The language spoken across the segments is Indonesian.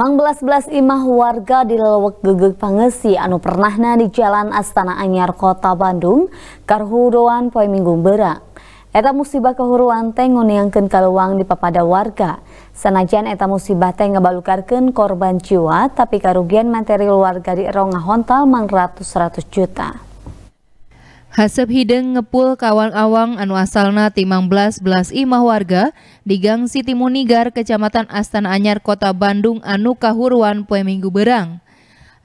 Mang belas belas imah warga di lelewek gegeg pangesi anu pernahna di jalan Astana Anyar Kota Bandung karhuruan poe minggu berang. Eta musibah kehuruan teh yang kaluang di papada warga. Sanajan eta musibah teh ngebalukarkeun korban jiwa tapi karugian material warga di Rongah Hontal mang ratus-ratus juta. Hasep hideng ngepul kawan awang anu asalna timang belas belas imah warga di Gang Siti Munigar, Kecamatan Astana Anyar, Kota Bandung anu kahuruan poe minggu berang.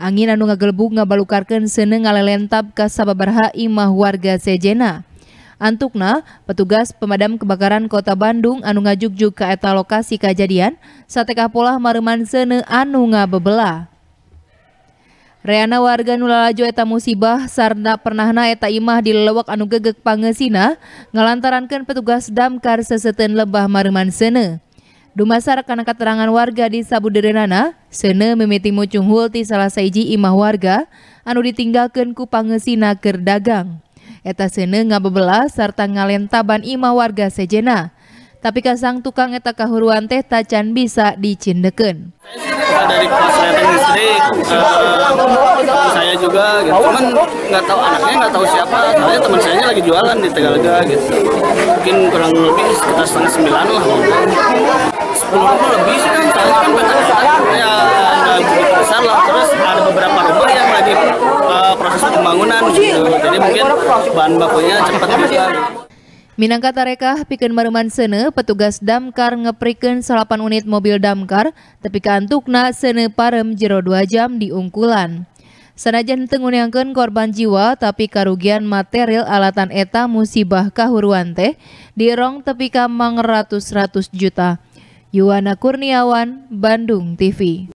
Angin anu ngagelbuk ngabalukarkeun seneng ngalelentap ka sababarha imah warga sejena. Antukna, petugas pemadam kebakaran Kota Bandung anu juga ka eta lokasi kajadian, satekah kapolah mareman sene anu ngabebelah. Reana warga nulalajo eta musibah sarna pernahna eta imah di lelewak anu gegek pangesina ngalantarankan petugas damkar seseten lebah maruman sene. Dumasar karena keterangan warga di Sabuderenana, sene mimiti mucunghul hulti salah saiji imah warga anu ditinggalkan ku pangesina keur dagang. Eta sene ngabebelah serta ngalentaban imah warga sejena. Tapi kasang tukang eta kahuruan teh tacan bisa dicindeken. Dari pas juga gitu cuman nggak tahu anaknya nggak tahu siapa soalnya teman saya lagi jualan di Tegalega gitu mungkin kurang lebih sekitar setengah sembilan lah sepuluh rumah lebih sih kan soalnya kan petak kan, ya ada cukup besar lah terus ada beberapa rumah yang lagi uh, proses pembangunan gitu jadi mungkin bahan bakunya cepat juga gitu. Minangka tarekah pikeun mareman seune petugas damkar ngeprikeun 8 unit mobil damkar tepi ka antukna seune parem jero 2 jam di Ungkulan. Senajan tengunyangkan korban jiwa tapi kerugian material alatan eta musibah kahuruan teh dirong tepi kamang ratus ratus juta. Yuwana Kurniawan, Bandung TV.